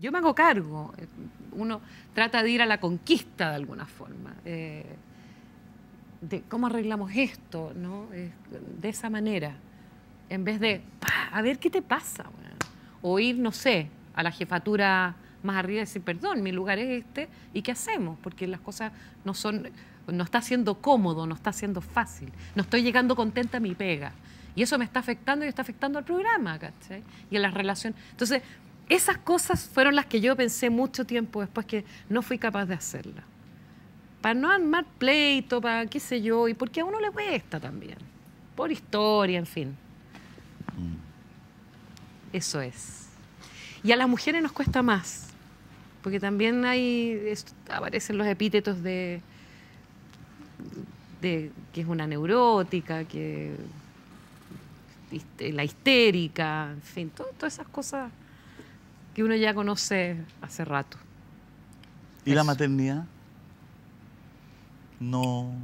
yo me hago cargo. Uno trata de ir a la conquista de alguna forma. Eh, de cómo arreglamos esto, ¿no? de esa manera. En vez de, a ver qué te pasa. O ir, no sé, a la jefatura más arriba y decir, perdón, mi lugar es este, ¿y qué hacemos? Porque las cosas no son, no está siendo cómodo, no está siendo fácil, no estoy llegando contenta a mi pega. Y eso me está afectando y está afectando al programa, ¿cachai? Y a las relaciones. Entonces, esas cosas fueron las que yo pensé mucho tiempo después que no fui capaz de hacerlas. Para no armar pleito, para qué sé yo, y porque a uno le cuesta también. Por historia, en fin. Mm. Eso es. Y a las mujeres nos cuesta más, porque también hay aparecen los epítetos de, que es una neurótica, que la histérica, en fin, todas esas cosas que uno ya conoce hace rato. ¿Y la maternidad? No.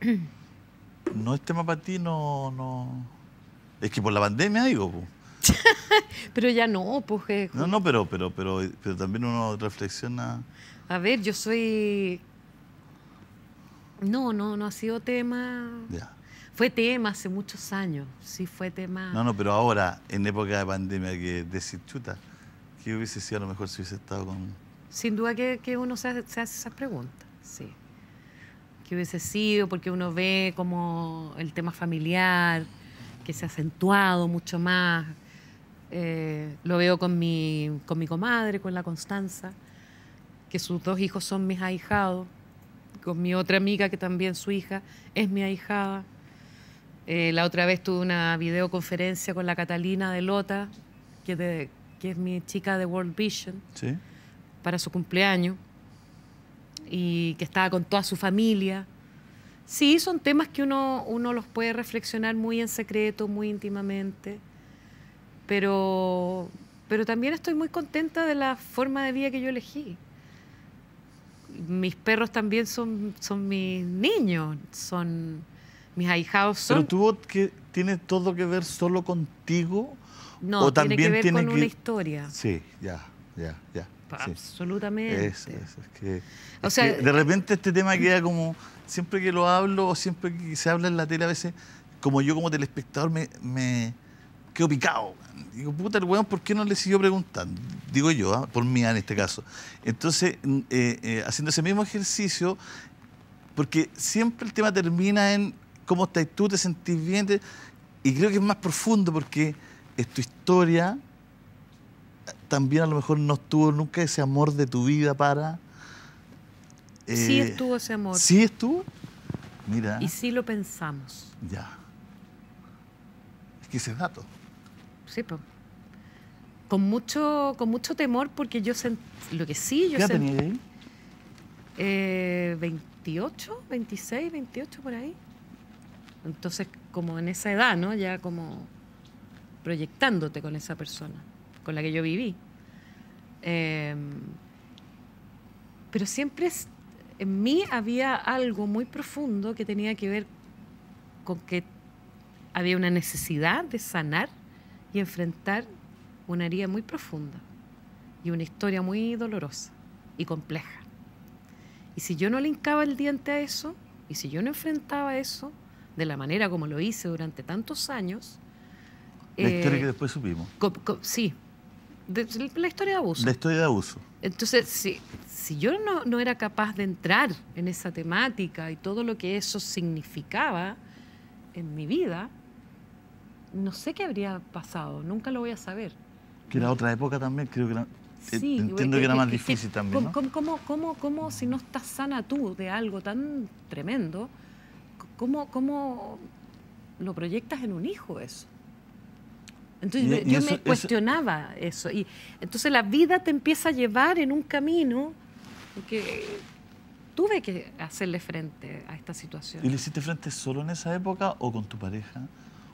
No es tema para ti, no, no. Es que por la pandemia digo. pero ya no, pues. Eh, no, no, pero, pero, pero, pero también uno reflexiona. A ver, yo soy. No, no, no ha sido tema. Fue tema hace muchos años, sí fue tema. No, no, pero ahora, en época de pandemia, que decir chuta, ¿Qué hubiese sido a lo mejor si hubiese estado con...? Sin duda que, uno se hace, esas preguntas, sí. ¿Qué hubiese sido? Porque uno ve como el tema familiar, que se ha acentuado mucho más. Eh, lo veo con mi, con mi comadre, con la Constanza, que sus dos hijos son mis ahijados. Con mi otra amiga, que también su hija es mi ahijada. Eh, la otra vez tuve una videoconferencia con la Catalina de Lota, que, de que es mi chica de World Vision, para su cumpleaños, y que estaba con toda su familia. Sí, son temas que uno, uno los puede reflexionar muy en secreto, muy íntimamente, pero, pero también estoy muy contenta de la forma de vida que yo elegí. Mis perros también son, son mis niños, son mis ahijados. Son... Pero tú que tiene todo que ver solo contigo no, tiene también que ver tiene una historia. Sí, ya, ya, ya. Absolutamente. de repente este tema queda como, siempre que lo hablo o siempre que se habla en la tele a veces, como yo como telespectador me, me quedo picado. Digo, puta el weón, ¿por qué no le siguió preguntando? Digo yo, ¿ah? por mí en este caso. Entonces, mm, eh, eh, haciendo ese mismo ejercicio, porque siempre el tema termina en cómo estás tú, te sentís bien, y creo que es más profundo porque es tu historia, también a lo mejor no estuvo nunca ese amor de tu vida para... sí eh, estuvo ese amor. Sí estuvo. Mira. Y sí lo pensamos. Ya. Es que ese dato. Sí, pues. Con mucho, con mucho temor porque yo sentí... Lo que sí, yo ¿Qué sentí... Tenía ahí? 28, 26, 28 por ahí. Entonces, como en esa edad, ¿no? Ya como proyectándote con esa persona, con la que yo viví. Em, pero siempre en mí había algo muy profundo que tenía que ver con que había una necesidad de sanar y enfrentar una herida muy profunda y una historia muy dolorosa y compleja. Y si yo no le hincaba el diente a eso, y si yo no enfrentaba eso de la manera como lo hice durante tantos años, la historia eh, que después supimos. sí, la historia de abuso. La historia de abuso. Entonces, si, si yo no, no, era capaz de entrar en esa temática y todo lo que eso significaba en mi vida, no sé qué habría pasado, nunca lo voy a saber. Que era otra época también, creo que eh, entiendo eh, que era más difícil también. ¿cómo, cómo, cómo, cómo, si no estás sana tú de algo tan tremendo, cómo, cómo lo proyectas en un hijo eso? Entonces yo, me cuestionaba eso. Y entonces la vida te empieza a llevar en un camino que tuve que hacerle frente a esta situación. ¿Y le hiciste frente solo en esa época o con tu pareja?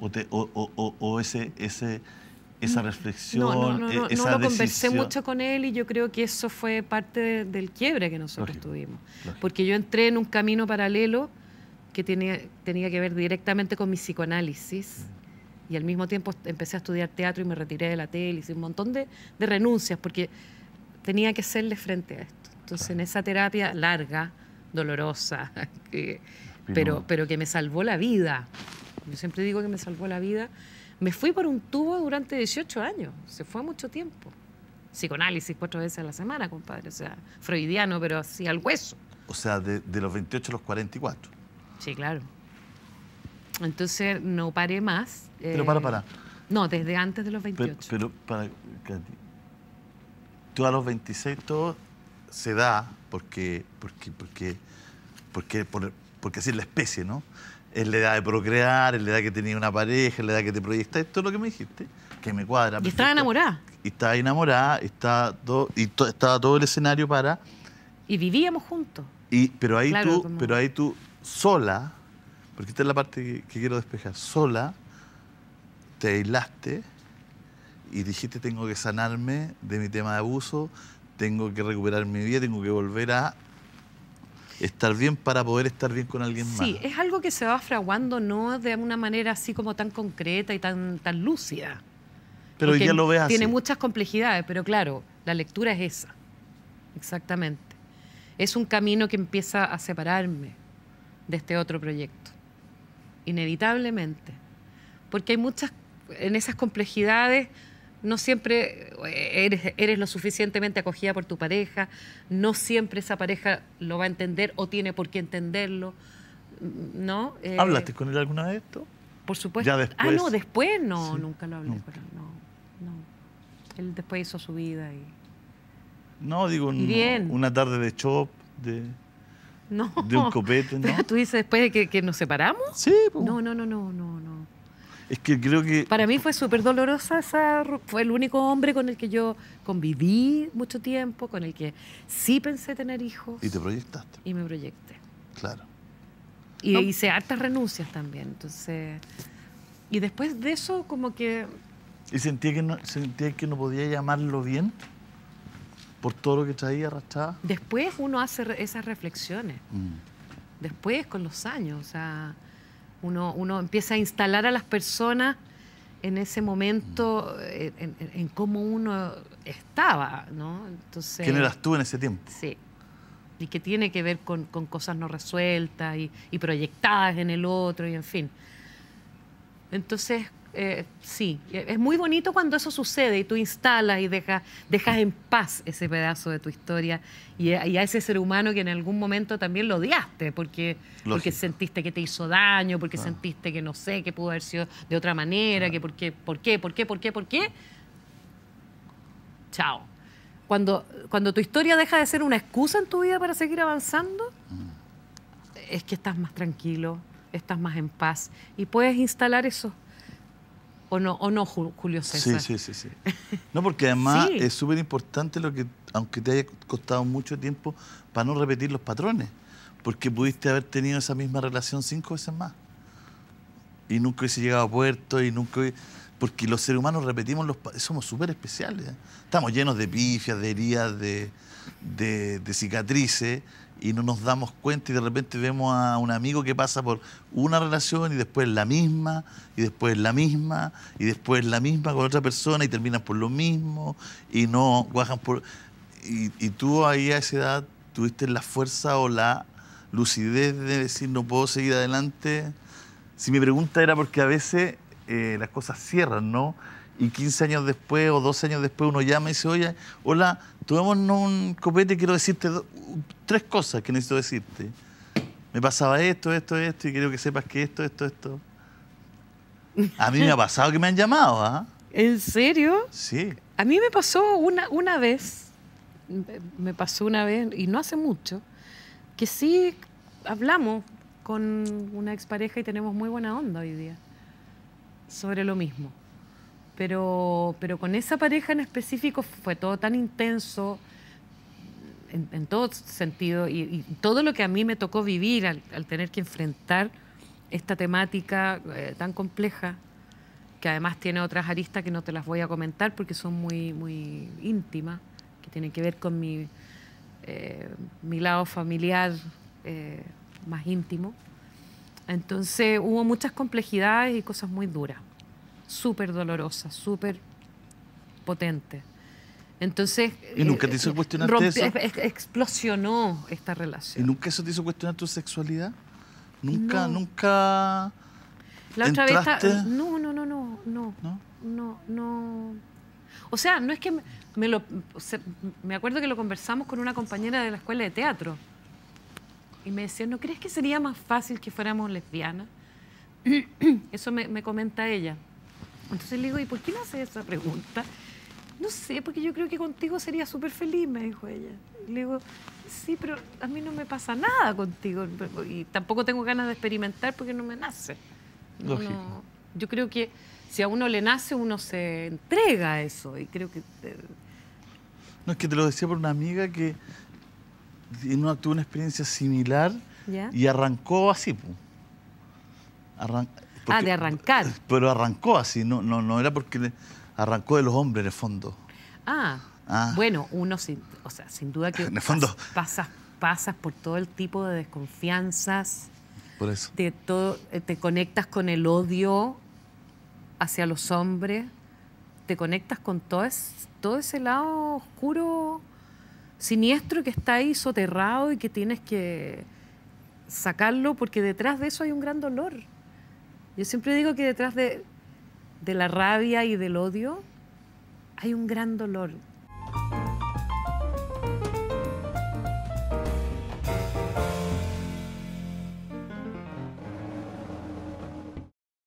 ¿O, ese, ese, esa mm, reflexión? No, no, no, e, no, no lo conversé mucho con él y yo creo que eso fue parte del quiebre que nosotros tuvimos. Porque yo entré en un camino paralelo que tenía, tenía que ver directamente con mi psicoanálisis. Mm y al mismo tiempo empecé a estudiar teatro y me retiré de la tele, hice un montón de, renuncias porque tenía que hacerle frente a esto. Entonces, en esa terapia larga, dolorosa, pero, pero que me salvó la vida, yo siempre digo que me salvó la vida, me fui por un tubo durante 18 años, se fue mucho tiempo. Psicoanálisis cuatro veces a la semana, compadre, o sea, freudiano, pero así al hueso. O sea, de los 28 a los 44. Sí, claro. Entonces no paré más. pero para, eh, para. No, desde antes de los 28. Pero, para, Katy, tú a los 26 todo se da porque, porque, porque, porque, por, porque así es la especie, ¿no? Es la edad de procrear, es la edad que tenía una pareja, es la edad que te proyecta. esto es lo que me dijiste, que me cuadra. Y estaba enamorada. Y estaba enamorada, estaba y estaba todo el escenario para... Y vivíamos juntos. Y, pero, ahí tú, pero ahí tú sola porque esta es la parte que, quiero despejar, sola te aislaste y dijiste tengo que sanarme de mi tema de abuso, tengo que recuperar mi vida, tengo que volver a estar bien para poder estar bien con alguien más. Sí, es algo que se va fraguando no de una manera así como tan concreta y tan, tan lúcida. Pero ya lo ves así. Tiene muchas complejidades, pero claro, la lectura es esa. Exactamente. Es un camino que empieza a separarme de este otro proyecto inevitablemente, porque hay muchas, en esas complejidades, no siempre eh, eres, lo suficientemente acogida por tu pareja, no siempre esa pareja lo va a entender o tiene por qué entenderlo, ¿no? Eh, ¿Hablaste con él alguna de esto? Por supuesto. Ya después. Ah, no, después no, nunca lo hablé él, no, no. Él después hizo su vida y... No, digo, bien. una tarde de chop, de... No. De un copete, ¿no? ¿Tú dices después de que, nos separamos? Sí. Pues. No, no, no, no, no, no. Es que creo que... Para mí fue súper dolorosa Fue el único hombre con el que yo conviví mucho tiempo, con el que sí pensé tener hijos. Y te proyectaste. Y me proyecté. Claro. Y hice hartas renuncias también, entonces... Y después de eso, como que... ¿Y sentí que no, sentía que no podía llamarlo bien? por todo lo que traía arrastrada. Después uno hace esas reflexiones. Mm. Después, con los años, sea, uno, uno empieza a instalar a las personas en ese momento mm. eh, en, cómo uno estaba, ¿no? Entonces, ¿Quién eras tú en ese tiempo? Sí. Y que tiene que ver con, cosas no resueltas y, y, proyectadas en el otro y en fin. Entonces, eh, sí, eh, es muy bonito cuando eso sucede y tú instalas y dejas, dejas en paz ese pedazo de tu historia eh, y a, ese ser humano que en algún momento también lo odiaste porque, porque sentiste que te hizo daño, porque sentiste que no sé, que pudo haber sido de otra manera, que por qué, por qué, por qué, por qué, por qué. Chao. Cuando, cuando tu historia deja de ser una excusa en tu vida para seguir avanzando, mm. es que estás más tranquilo, estás más en paz y puedes instalar eso ¿O no, Julio César? Sí, sí, sí. sí. No, porque además es súper importante lo que, aunque te haya costado mucho tiempo, para no repetir los patrones. Porque pudiste haber tenido esa misma relación cinco veces más. Y nunca hubiese llegado a puerto y nunca hubiese porque los seres humanos repetimos, los, somos súper especiales. ¿eh? Estamos llenos de pifias, de heridas, de, cicatrices y no nos damos cuenta y de repente vemos a un amigo que pasa por una relación y después la misma, y después la misma, y después la misma con otra persona y terminan por lo mismo y no bajan por... Y, y tú ahí a esa edad tuviste la fuerza o la lucidez de decir no puedo seguir adelante. Si mi pregunta era porque a veces eh, las cosas cierran, ¿no? Y 15 años después o 12 años después uno llama y dice, oye, hola, tuvimos un copete, quiero decirte tres cosas que necesito decirte. Me pasaba esto, esto, esto, y quiero que sepas que esto, esto, esto. A mí me ha pasado que me han llamado, ¿ah? ¿En serio? Sí. A mí me pasó una, una vez, me pasó una vez, y no hace mucho, que sí hablamos con una expareja y tenemos muy buena onda hoy día sobre lo mismo. Pero, pero con esa pareja en específico fue todo tan intenso, en, todo sentido, y, todo lo que a mí me tocó vivir al, tener que enfrentar esta temática eh, tan compleja, que además tiene otras aristas que no te las voy a comentar porque son muy, muy íntimas, que tienen que ver con mi, eh, lado familiar eh, más íntimo. Entonces hubo muchas complejidades y cosas muy duras, súper dolorosas, súper potentes. Entonces. ¿Y nunca eh, te hizo eh, cuestionar eso? Explosionó esta relación. ¿Y nunca eso te hizo cuestionar tu sexualidad? Nunca, nunca. La otra vez. No, no, no, no, no. ¿No? No, no. O sea, no es que me, lo. me acuerdo que lo conversamos con una compañera de la escuela de teatro y me decía, ¿no crees que sería más fácil que fuéramos lesbianas? Eso me, comenta ella. Entonces le digo, ¿y por qué me hace esa pregunta? No sé, porque yo creo que contigo sería súper feliz, me dijo ella. Le digo, sí, pero a mí no me pasa nada contigo y tampoco tengo ganas de experimentar porque no me nace. yo creo que si a uno le nace, uno se entrega a eso y creo que... Eh, no, es que te lo decía por una amiga que no tuvo una experiencia similar y arrancó así. ah, de arrancar. Pero arrancó así, no, no, no era porque arrancó de los hombres en el fondo. Ah, ah. bueno, uno, sin, o sea, sin duda que en fondo. pasas, pasas por todo el tipo de desconfianzas. Por eso. De todo, eh, te conectas con el odio hacia los hombres, te conectas con todo, todo ese lado oscuro siniestro que está ahí soterrado y que tienes que sacarlo porque detrás de eso hay un gran dolor. Yo siempre digo que detrás de, de la rabia y del odio hay un gran dolor